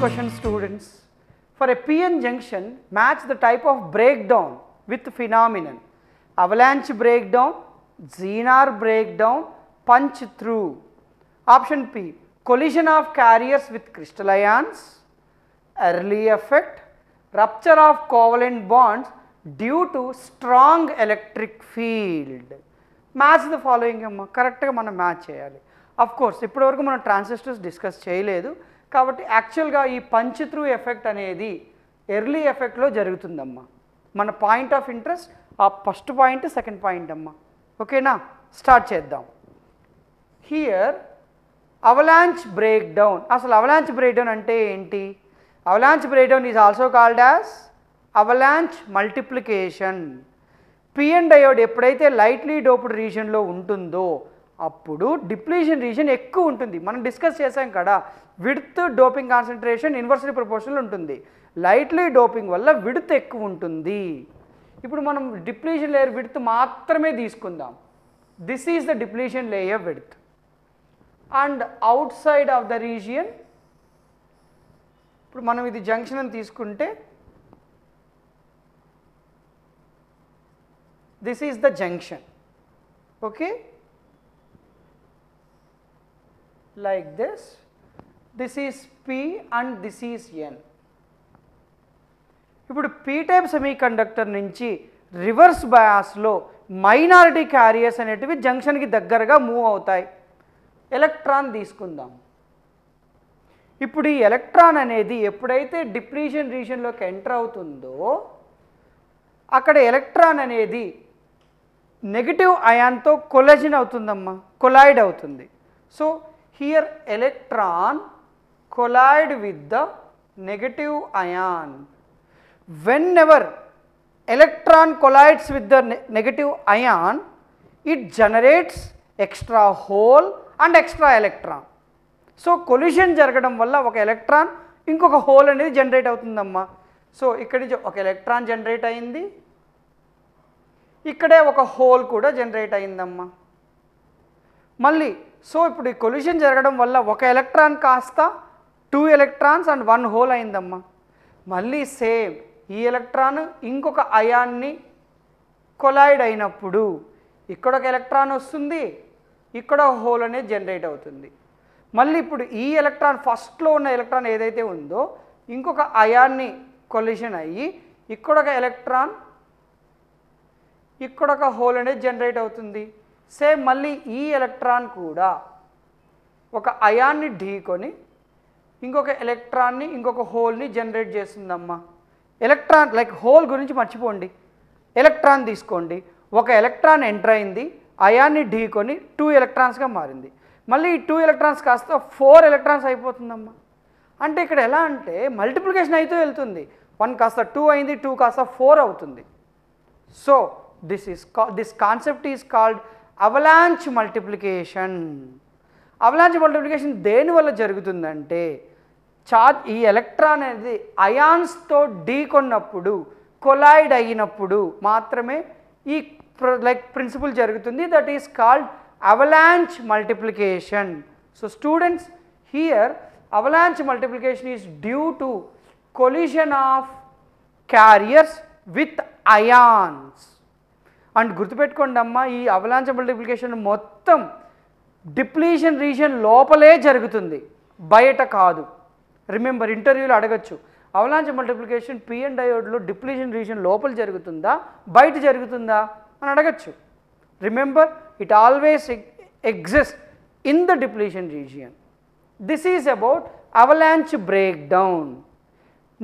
question students. For a PN junction, match the type of breakdown with phenomenon. Avalanche breakdown, Zenar breakdown, punch through. Option P, collision of carriers with crystal ions, early effect, rupture of covalent bonds due to strong electric field. match the following correct ga mana match cheyali of course ippudu varaku mana transistors discuss cheyaledu కాబట్టి యాక్చువల్గా ఈ punch through effect అనేది early ఎఫెక్ట్లో జరుగుతుందమ్మా మన point of interest ఆ first point second point అమ్మా ఓకేనా స్టార్ట్ చేద్దాం హియర్ అవలాంచ్ బ్రేక్ డౌన్ అసలు అవలాంచ్ బ్రేక్ డౌన్ అంటే ఏంటి avalanche break down is also called as avalanche multiplication PN diode ఎప్పుడైతే లైట్లీ డోప్డ్ రీజన్లో ఉంటుందో అప్పుడు డిప్లీషన్ రీజన్ ఎక్కువ ఉంటుంది మనం డిస్కస్ చేసాం కదా width doping concentration inversely proportion ఉంటుంది లైట్లీ డోపింగ్ వల్ల విడ్త్ ఎక్కువ ఉంటుంది ఇప్పుడు మనం డిప్లీషన్ లేయర్ విడ్త్ మాత్రమే తీసుకుందాం this is the depletion layer width and outside of the region ఇప్పుడు మనం ఇది జంక్షన్ అని తీసుకుంటే this is the junction okay like this, this is P and this is N. ఇప్పుడు పీ టైప్ సెమీకండక్టర్ నుంచి reverse బయాస్లో minority carriers అనేటివి జంక్షన్కి దగ్గరగా మూవ్ అవుతాయి ఎలక్ట్రాన్ తీసుకుందాం ఇప్పుడు ఈ ఎలక్ట్రాన్ అనేది ఎప్పుడైతే డిప్లీషన్ రీజన్లోకి ఎంటర్ అవుతుందో అక్కడ ఎలక్ట్రాన్ అనేది నెగిటివ్ అయాన్తో కొలజిన్ అవుతుందమ్మా కొలాయిడ్ అవుతుంది so here electron collide with the negative ion whenever electron collides with the ne negative ion it generates extra hole and extra electron so collision జరగడం వల్ల ఒక electron ఇంకొక హోల్ అనేది generate అవుతుందమ్మా so ఇక్కడి నుంచి ఒక ఎలక్ట్రాన్ జనరేట్ అయింది ఇక్కడే ఒక హోల్ కూడా జనరేట్ అయిందమ్మా మళ్ళీ సో ఇప్పుడు ఈ కొల్యూషన్ జరగడం వల్ల ఒక ఎలక్ట్రాన్ కాస్త two electrons and one hole అయిందమ్మా మళ్ళీ సేమ్ ఈ ఎలక్ట్రాన్ ఇంకొక అయాన్ని కొలాయిడ్ అయినప్పుడు ఇక్కడ ఒక ఎలక్ట్రాన్ వస్తుంది ఇక్కడ ఒక హోల్ అనేది జనరేట్ అవుతుంది మళ్ళీ ఇప్పుడు ఈ ఎలక్ట్రాన్ ఫస్ట్లో ఉన్న ఎలక్ట్రాన్ ఏదైతే ఉందో ఇంకొక అయాన్ని కొల్యూషన్ అయ్యి ఇక్కడ ఒక ఎలక్ట్రాన్ ఇక్కడ ఒక హోల్ అనేది జనరేట్ అవుతుంది సేమ్ మళ్ళీ ఈ ఎలక్ట్రాన్ కూడా ఒక అయాన్ని ఢీకొని ఇంకొక ఎలక్ట్రాన్ని ఇంకొక హోల్ని జనరేట్ చేస్తుందమ్మా ఎలక్ట్రాన్ లైక్ హోల్ గురించి మర్చిపోండి ఎలక్ట్రాన్ తీసుకోండి ఒక ఎలక్ట్రాన్ ఎంటర్ అయింది అయాన్ని ఢీకొని టూ ఎలక్ట్రాన్స్గా మారింది మళ్ళీ ఈ టూ ఎలక్ట్రాన్స్ కాస్త ఫోర్ ఎలక్ట్రాన్స్ అయిపోతుందమ్మా అంటే ఇక్కడ ఎలా అంటే మల్టిప్లికేషన్ అయితే వెళ్తుంది వన్ కాస్త టూ అయింది టూ కాస్త ఫోర్ అవుతుంది సో దిస్ ఈస్ కా this concept is called avalanche multiplication avalanche multiplication దేనివల్ల జరుగుతుందంటే చార్జ్ ఈ ఎలక్ట్రాన్ అనేది అయాన్స్తో ఢీకొన్నప్పుడు కొలాయిడ్ అయినప్పుడు మాత్రమే ఈ లైక్ ప్రిన్సిపల్ జరుగుతుంది that is called avalanche multiplication so students here avalanche multiplication is due to collision of carriers with ions and గుర్తుపెట్టుకోండి అమ్మ ఈ అవలాంచ మల్టిప్లికేషన్ మొత్తం డిప్లీషన్ రీజన్ లోపలే జరుగుతుంది బయట కాదు రిమెంబర్ ఇంటర్వ్యూలో అడగచ్చు అవలాంచ మల్టిప్లికేషన్ పిఎన్ డయోడ్లో డిప్లీషన్ రీజన్ లోపల జరుగుతుందా బయట జరుగుతుందా అని అడగచ్చు remember it always exist in the depletion region this is about avalanche break down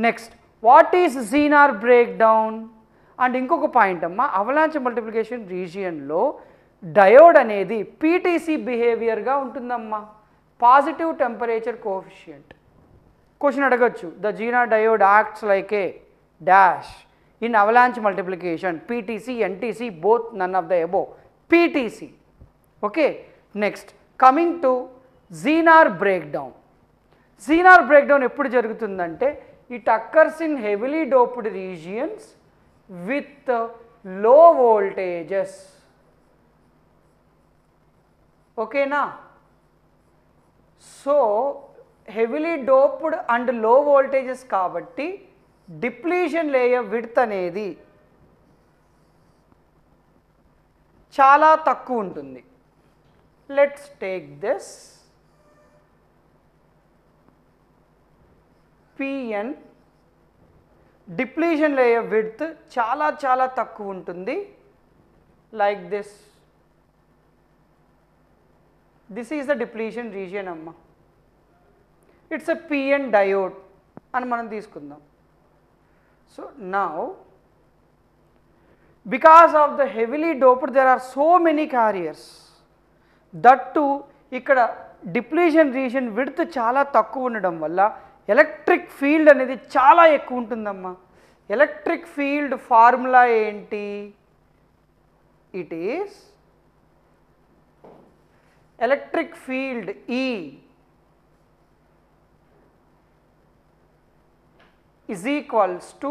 next what is Zener break down and ఇంకొక పాయింట్ అమ్మా అవలాంచ్ మల్టిప్లికేషన్ రీజియన్లో డయోడ్ అనేది పీటీసీ బిహేవియర్గా ఉంటుందమ్మా పాజిటివ్ టెంపరేచర్ కోఫిషియంట్ క్వశ్చన్ అడగచ్చు the Zener diode acts like a dash in avalanche multiplication PTC NTC both none of the above PTC okay next coming to Zener breakdown Zener breakdown ఎప్పుడు జరుగుతుందంటే it occurs in heavily doped regions with low voltages. Okay, na? So, heavily doped and low voltages కాబట్టి depletion layer width anedi చాలా takku untundi. Let's take this. PN depletion layer width చాలా చాలా తక్కువ ఉంటుంది like this this is the depletion region అమ్మ it's a PN diode అని మనం తీసుకుందాం so now because of the heavily doped there are so many carriers that ఇక్కడ depletion region width చాలా తక్కువ ఉండడం వల్ల ఎలక్ట్రిక్ ఫీల్డ్ అనేది చాలా ఎక్కువ ఉంటుందమ్మా ఎలక్ట్రిక్ ఫీల్డ్ ఫార్ములా ఏంటి it is electric field E is equals to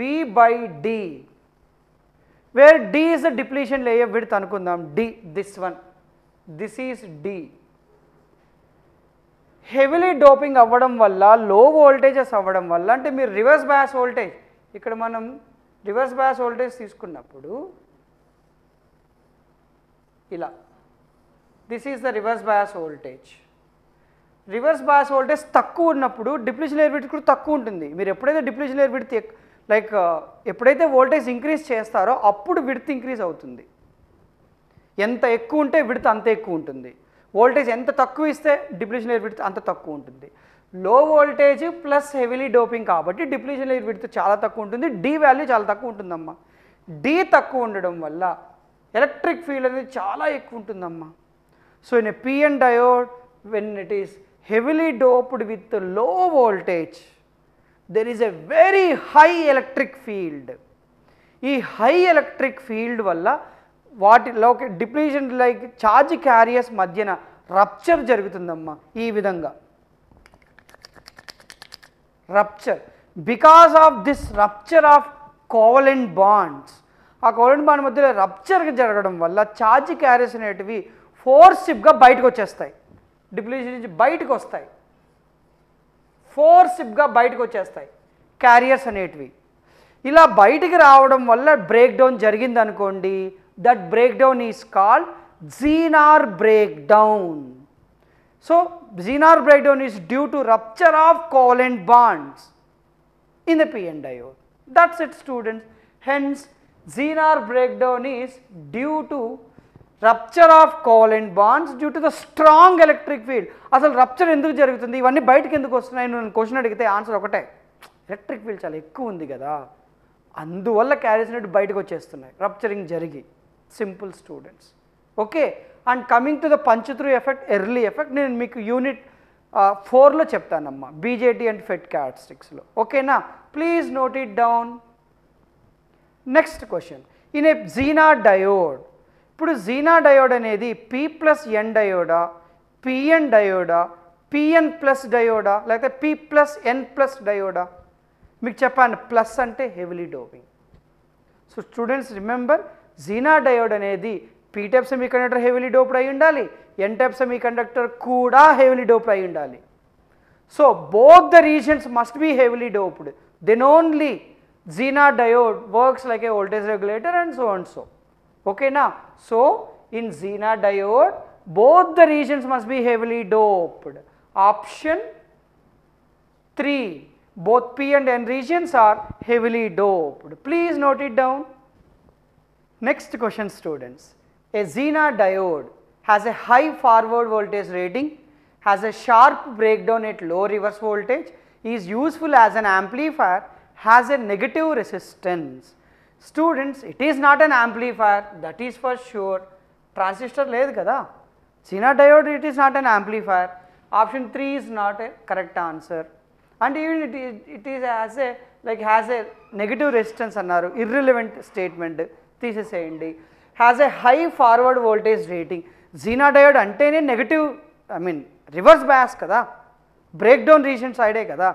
V by D where D is depletion layer width అనుకుందాం D this one this is the heavily doping అవ్వడం వల్ల లో వోల్టేజెస్ అవ్వడం వల్ల అంటే మీరు రివర్స్ బ్యాస్ వోల్టేజ్ ఇక్కడ మనం రివర్స్ బ్యాస్ వోల్టేజ్ తీసుకున్నప్పుడు ఇలా this is the reverse bias voltage reverse bias voltage తక్కువ ఉన్నప్పుడు డిప్లిషన్ ఎయిర్ విడ్త్ కూడా తక్కువ ఉంటుంది మీరు ఎప్పుడైతే డిప్లిషన్ ఎయిర్ విడ్త్ లైక్ ఎప్పుడైతే వోల్టేజ్ ఇంక్రీజ్ చేస్తారో అప్పుడు విడ్త్ ఇంక్రీజ్ అవుతుంది ఎంత ఎక్కువ ఉంటే విడత అంత ఎక్కువ ఉంటుంది వోల్టేజ్ ఎంత తక్కువ ఇస్తే డిప్లిషన్ ఎయిర్ విడ్త్ అంత తక్కువ ఉంటుంది low voltage plus heavily doping కాబట్టి డిప్లిషన్ ఎయిర్ విడ్త్ చాలా తక్కువ ఉంటుంది డి వాల్యూ చాలా తక్కువ ఉంటుందమ్మా డి తక్కువ ఉండడం వల్ల ఎలక్ట్రిక్ ఫీల్డ్ అనేది చాలా ఎక్కువ ఉంటుందమ్మా so in PN diode when it is heavily doped with low voltage there is a very high electric field ఈ హై ఎలక్ట్రిక్ ఫీల్డ్ వల్ల వాటిలోకి డిప్లీషన్ లైక్ ఛార్జ్ క్యారియర్స్ మధ్యన రప్చర్ జరుగుతుందమ్మా ఈ విధంగా rupture because of this rupture of covalent bonds ఆ covalent bond మధ్యలో rupture జరగడం వల్ల ఛార్జ్ క్యారియర్స్ అనేటివి ఫోర్సిప్గా బయటకు వచ్చేస్తాయి డిప్లీషన్ నుంచి బయటకు వస్తాయి ఫోర్సిప్గా బయటకు వచ్చేస్తాయి క్యారియర్స్ అనేటివి ఇలా బయటికి రావడం వల్ల బ్రేక్డౌన్ జరిగింది జరిగిందనుకోండి that breakdown is called Zenar breakdown. So, Zenar breakdown is due to rupture of covalent bonds in the PN diode. That's it students. Hence, Zenar breakdown is due to rupture of covalent bonds due to the strong electric field అసలు rupture ఎందుకు జరుగుతుంది ఇవన్నీ బయటకు ఎందుకు వస్తున్నాయి నేను question అడిగితే answer ఒకటే ఎలక్ట్రిక్ ఫీల్డ్ చాలా ఎక్కువ ఉంది కదా అందువల్ల క్యారీస్ నెట్ బయటకు వచ్చేస్తున్నాయి రప్చరింగ్ జరిగి simple students okay and coming to the punch through effect early effect నేను మీకు యూనిట్ ఫోర్లో చెప్తానమ్మా బీజేటీ అండ్ ఫెట్ క్యారెక్టరిస్టిక్స్లో ఓకేనా please note it down next question in a Zener diode ఇప్పుడు జీనా డయోడ్ అనేది పి ప్లస్ ఎన్ డయోడా పిఎన్ డయోడా పిఎన్ ప్లస్ డయోడా లేకపోతే పి ప్లస్ ఎన్ ప్లస్ డయోడా మీకు చెప్పాను ప్లస్ అంటే heavily doping so students remember Zener diode అనేది P type semiconductor heavily doped అయి ఉండాలి ఎన్టెప్ సెమీ కండక్టర్ కూడా హెవీలీ డోప్డ్ అయి ఉండాలి so both the regions must be heavily doped then only జీనా diode works like a voltage regulator and so and so ఓకేనా so in Zener diode both the regions must be heavily doped option three both P and N regions are heavily doped please note it down Next question students, a Zener diode has a high forward voltage rating, has a sharp breakdown at low reverse voltage, is useful as an amplifier, has a negative resistance. Students, it is not an amplifier that is for sure, transistor led కదా Zener diode it is not an amplifier, option 3 is not a correct answer and even it is, it is as a like has a negative resistance అన్నారు irrelevant statement. తీసేసేయండి has a high forward voltage rating Zener diode అంటేనే negative I mean reverse bias కదా breakdown region సైడే కదా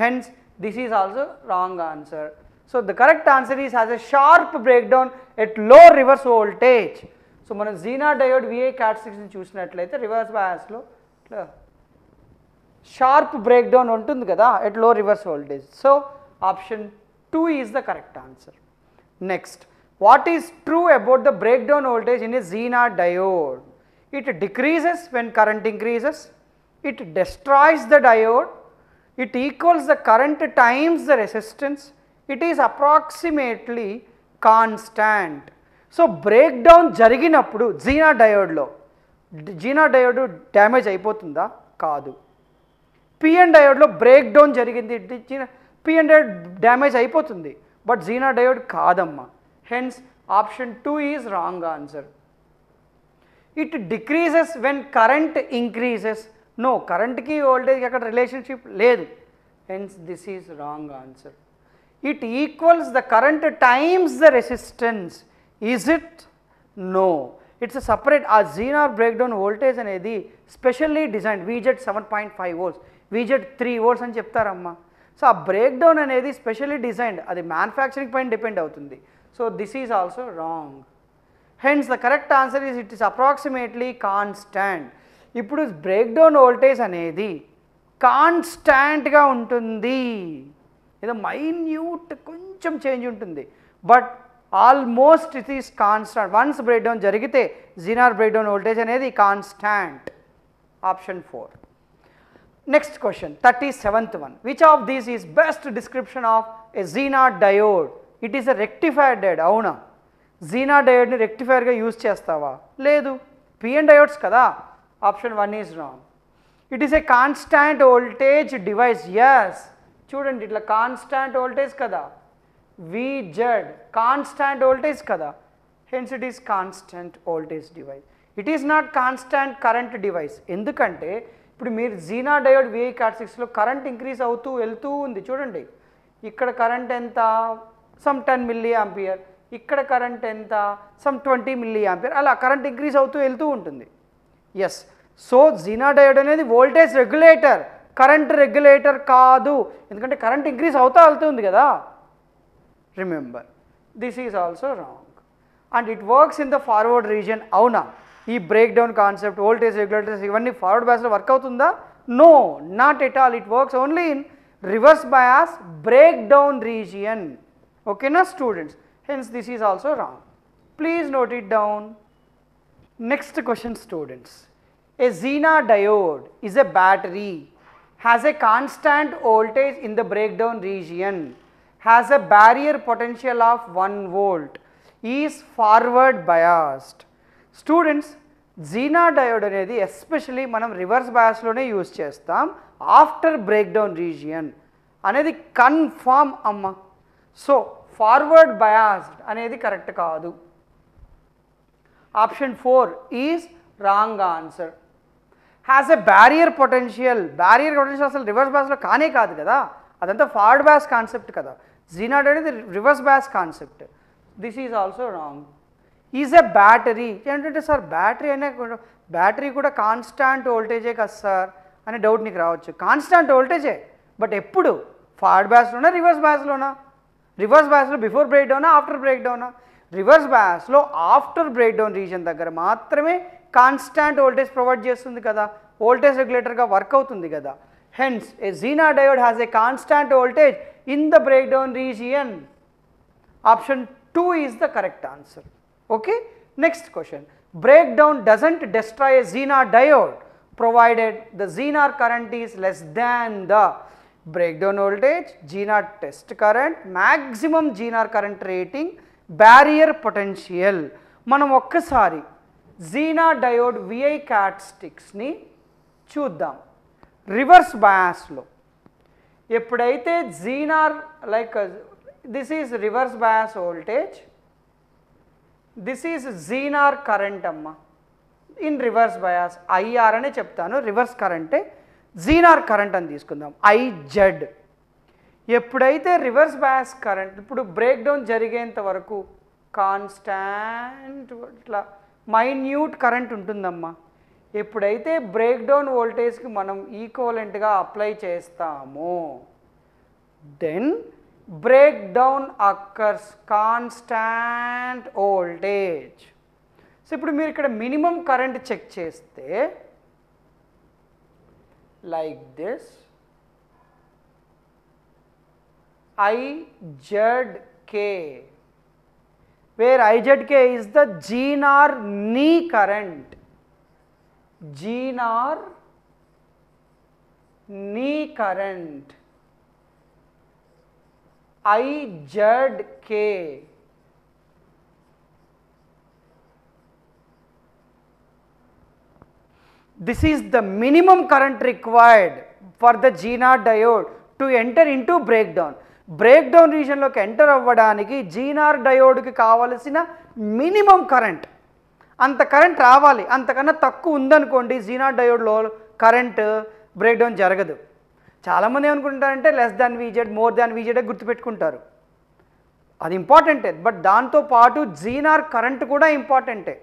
hence this is also wrong answer so the correct answer is has a sharp breakdown at low reverse voltage so మనం Zener diode VI characteristics చూసినట్లయితే reverse బ్యాస్లో ఇట్లా sharp breakdown ఉంటుంది కదా at low reverse voltage so option two is the correct answer next What is true about the breakdown voltage in a Zener diode? It decreases when current increases, it destroys the diode, it equals the current times the resistance, it is approximately constant. So, breakdown జరిగినప్పుడు జీనా డయోడ్లో జీనా diode damage అయిపోతుందా కాదు PN డయోడ్లో break breakdown జరిగింది Zener PN diode damage అయిపోతుంది but Zener diode కాదమ్మా Hence, option 2 is wrong answer. It decreases when current increases. No, current key voltage relationship led. hence this is wrong answer. It equals the current times the resistance, is it? No, it is a separate Zener breakdown ఆ Zener breakdown voltage అనేది specially design VZ seven point five volts VZ three volts అని చెప్తారమ్మా so ఆ breakdown అనేది the manufacturing point depend out in the. So, this is also wrong. Hence, the correct answer is it is approximately constant. ఇప్పుడు breakdown voltage అనేది కాన్స్టాంట్గా ఉంటుంది ఏదో minute కొంచెం చేంజ్ ఉంటుంది but almost it is constant once breakdown జరిగితే Zener breakdown voltage అనేది constant option four next question thirty seventh one which of these is best description of a Zener diode it is a rectified diode అవునా Zener డయోడ్ని రెక్టిఫైర్గా use చేస్తావా లేదు PN diodes కదా option one is wrong it is a constant voltage device yes చూడండి ఇట్లా constant voltage కదా VZ constant voltage కదా hence it is constant voltage device it is not constant current device ఎందుకంటే ఇప్పుడు మీరు జీనా డయోడ్ విఐ కార్డ్ సిక్స్లో current increase అవుతూ వెళ్తూ ఉంది చూడండి ఇక్కడ కరెంట్ ఎంత సమ్ టెన్ మిల్లీ ఆంపియర్ ఇక్కడ కరెంట్ ఎంత సమ్ ట్వంటీ మిల్లీ ఆంపియర్ అలా కరెంట్ ఇంక్రీజ్ అవుతూ వెళ్తూ ఉంటుంది ఎస్ సో జీనా డయోడ్ అనేది వోల్టేజ్ రెగ్యులేటర్ కరెంట్ రెగ్యులేటర్ కాదు ఎందుకంటే కరెంట్ ఇంక్రీజ్ అవుతా వెళ్తుంది కదా remember this is also wrong and it works in the forward region అవునా ఈ breakdown concept voltage regulators ఇవన్నీ ఫార్వర్డ్ బ్యాస్లో వర్క్ అవుతుందా no not at all it works only in reverse bias breakdown region okay now students hence this is also wrong please note it down next question students a Zener diode is a battery has a constant voltage in the breakdown region has a barrier potential of 1 volt is forward biased students Zener diode అనేది especially మనం reverse బయాస్లోనే use చేస్తాం After breakdown region, అనేది confirm amma. So forward biased అనేది correct కాదు option four is wrong answer has a barrier potential barrier potential అసలు reverse బ్యాస్లో కానే కాదు కదా అదంతా ఫార్డ్ బ్యాస్ కాన్సెప్ట్ కదా జీనాడ్ అనేది reverse bias concept this is also wrong is a battery ఏంటంటే సార్ బ్యాటరీ అనే బ్యాటరీ కూడా కాన్స్టాంట్ వోల్టేజే కదా సార్ అనే డౌట్ నీకు రావచ్చు కాన్స్టాంట్ వోల్టేజే బట్ ఎప్పుడు ఫార్డ్ బ్యాస్లోనా రివర్స్ బ్యాస్లోనా రివర్స్ బ్యాస్లో బిఫోర్ బ్రేక్ డౌనా ఆఫ్టర్ బ్రేక్ డౌనా రివర్స్ బ్యాస్లో ఆఫ్టర్ బ్రేక్ డౌన్ రీజన్ దగ్గర మాత్రమే కాన్స్టాంట్ వోల్టేజ్ ప్రొవైడ్ చేస్తుంది కదా వోల్టేజ్ రెగ్యులేటర్గా వర్క్ అవుతుంది కదా hence a Zener diode has a constant voltage in the breakdown region option two is the correct answer okay next question breakdown doesn't destroy Zener diode provided the Zener current is less than the breakdown voltage Zener test current maximum Zener current rating barrier potential మనం ఒక్కసారి జీనా diode VI cat స్టిక్స్ని చూద్దాం reverse బయాస్లో ఎప్పుడైతే Zener like this is reverse bias voltage this is Zener current అమ్మ in reverse bias IR అనే చెప్తాను reverse కరెంటే Zener current అని తీసుకుందాం ఐజెడ్ ఎప్పుడైతే రివర్స్ బ్యాస్ కరెంట్ ఇప్పుడు బ్రేక్ డౌన్ జరిగేంత వరకు కాన్స్టాంట్ ఇట్లా మైన్యూట్ కరెంట్ ఉంటుందమ్మా ఎప్పుడైతే బ్రేక్ డౌన్ వోల్టేజ్కి మనం ఈక్వలెంట్గా అప్లై చేస్తామో then breakdown occurs constant voltage so ఇప్పుడు మీరు ఇక్కడ మినిమం కరెంట్ చెక్ చేస్తే like this I Z K where I Z K is the gene or knee current, gene or knee current I Z K this is the minimum current required for the GNR diode to enter into breakdown. Breakdown రీజన్లోకి enter అవ్వడానికి Zener డయోడ్కి కావలసిన minimum current అంత current రావాలి అంతకన్నా తక్కువ ఉందనుకోండి Zener డయోడ్లో current breakdown జరగదు చాలామంది ఏమనుకుంటారంటే less than VZ more than వీజెడే గుర్తుపెట్టుకుంటారు అది ఇంపార్టెంటే బట్ దాంతో పాటు జీనార్ కరెంట్ కూడా ఇంపార్టెంటే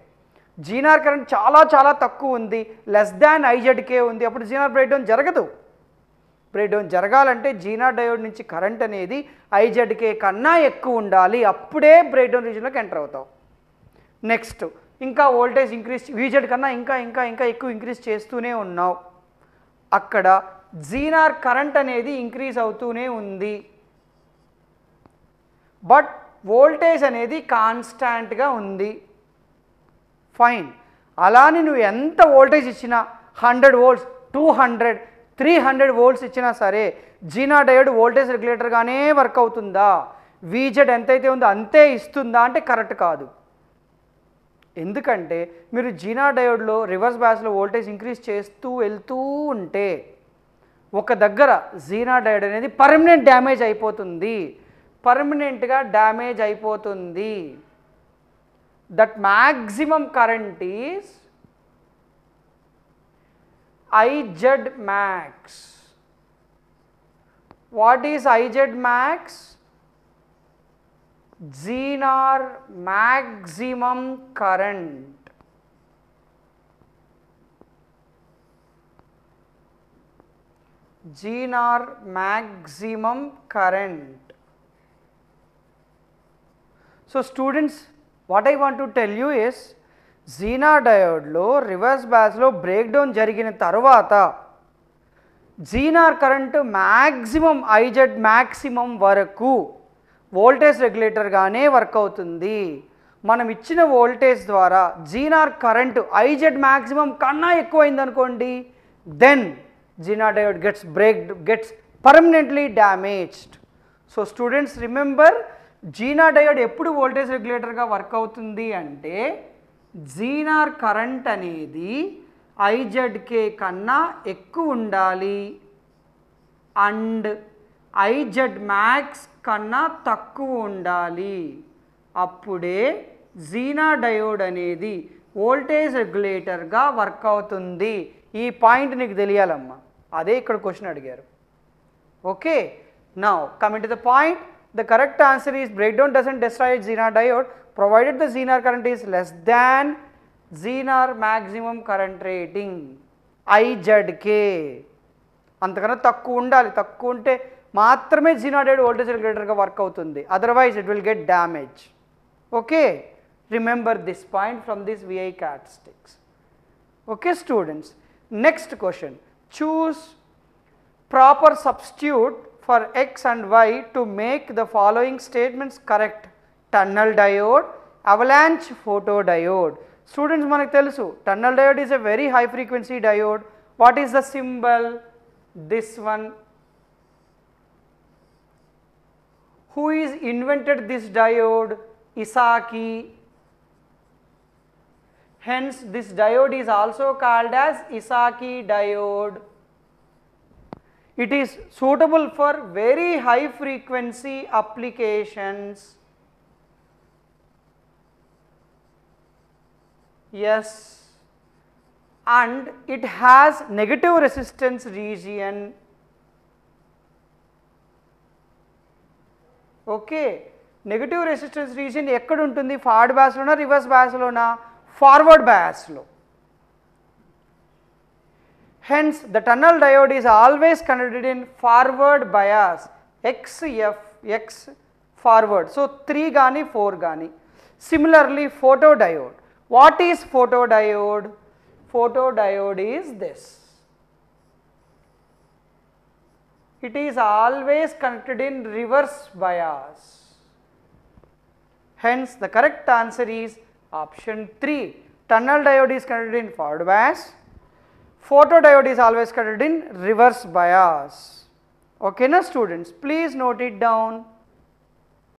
జీనార్ కరెంట్ చాలా చాలా తక్కువ ఉంది లెస్ దాన్ ఐజెడ్కే ఉంది అప్పుడు జీనార్ బ్రేక్ డౌన్ జరగదు బ్రేక్ డౌన్ జరగాలంటే జీనార్ డయోడ్ నుంచి కరెంట్ అనేది ఐజెడ్కే కన్నా ఎక్కువ ఉండాలి అప్పుడే బ్రేక్ డౌన్ రీజన్లోకి ఎంటర్ అవుతాం నెక్స్ట్ ఇంకా ఓల్టేజ్ ఇంక్రీజ్ వీజెడ్ కన్నా ఇంకా ఇంకా ఇంకా ఎక్కువ ఇంక్రీజ్ చేస్తూనే ఉన్నావు అక్కడ జీనార్ కరెంట్ అనేది ఇంక్రీజ్ అవుతూనే ఉంది బట్ వోల్టేజ్ అనేది కాన్స్టాంట్గా ఉంది ఫైన్ అలానే నువ్వు ఎంత వోల్టేజ్ ఇచ్చినా hundred volts two hundred three hundred volts ఇచ్చినా సరే జీనా డయోడ్ వోల్టేజ్ రెగ్యులేటర్గానే వర్క్ అవుతుందా వీజెడ్ ఎంతైతే ఉందో అంతే ఇస్తుందా అంటే కరెక్ట్ కాదు ఎందుకంటే మీరు జీనా డయోడ్లో రివర్స్ బ్యాస్లో వోల్టేజ్ ఇంక్రీజ్ చేస్తూ వెళ్తూ ఉంటే ఒక దగ్గర జీనా డయోడ్ అనేది పర్మనెంట్ డ్యామేజ్ అయిపోతుంది పర్మనెంట్గా డ్యామేజ్ అయిపోతుంది that maximum current is IZ max. What is IZ max? Zener maximum current. Zener maximum current. So, students what I want to tell you is Zener డయోడ్లో రివర్స్ బ్యాస్లో breakdown జరిగిన తర్వాత Zener current maximum IZ maximum వరకు voltage రెగ్యులేటర్గానే work అవుతుంది మనం ఇచ్చిన voltage ద్వారా జీనార్ కరెంటు ఐజెడ్ మ్యాక్సిమం కన్నా ఎక్కువైందనుకోండి then Zener diode gets break gets permanently damaged so students remember Zener diode ఎప్పుడు వోల్టేజ్ రెగ్యులేటర్గా వర్క్ అవుతుంది అంటే జీనార్ కరెంట్ అనేది ఐజెడ్కే కన్నా ఎక్కువ ఉండాలి అండ్ ఐజెడ్ మ్యాక్స్ కన్నా తక్కువ ఉండాలి అప్పుడే జీనా డయోడ్ అనేది వోల్టేజ్ రెగ్యులేటర్గా వర్క్ అవుతుంది ఈ పాయింట్ నీకు తెలియాలమ్మా అదే ఇక్కడ క్వశ్చన్ అడిగారు ఓకే నా coming to the point The correct answer is breakdown does not destroy Zener diode provided the Zener current is less than Zener maximum current rating IZK. అంతకన్నా తక్కువ ఉండాలి తక్కువ ఉంటే మాత్రమే జీనాడైడ్ వోల్టేజ్ రెగ్యులేటర్గా వర్క్ అవుతుంది otherwise it will get damage okay remember this point from this VI characteristics okay students next question choose proper substitute for x and y to make the following statements correct tunnel diode avalanche photodiode students మనకు తెలుసు tunnel diode is a very high frequency diode what is the symbol this one who is invented this diode isaki hence this diode is also called as isaki diode it is suitable for very high frequency applications. Yes, and it has negative resistance region. Okay, negative resistance region bias lona, reverse bias lona, forward bias బ్యాస్లో Hence, the tunnel diode is always connected in forward bias XF, X forward. So, 3 gani, 4 gani. Similarly, photodiode. What is photodiode? Photodiode is this. It is always connected in reverse bias. Hence, the correct answer is option 3. Tunnel diode is connected in forward bias photodiode is always cut in reverse bias. Okay, na students, please note it down.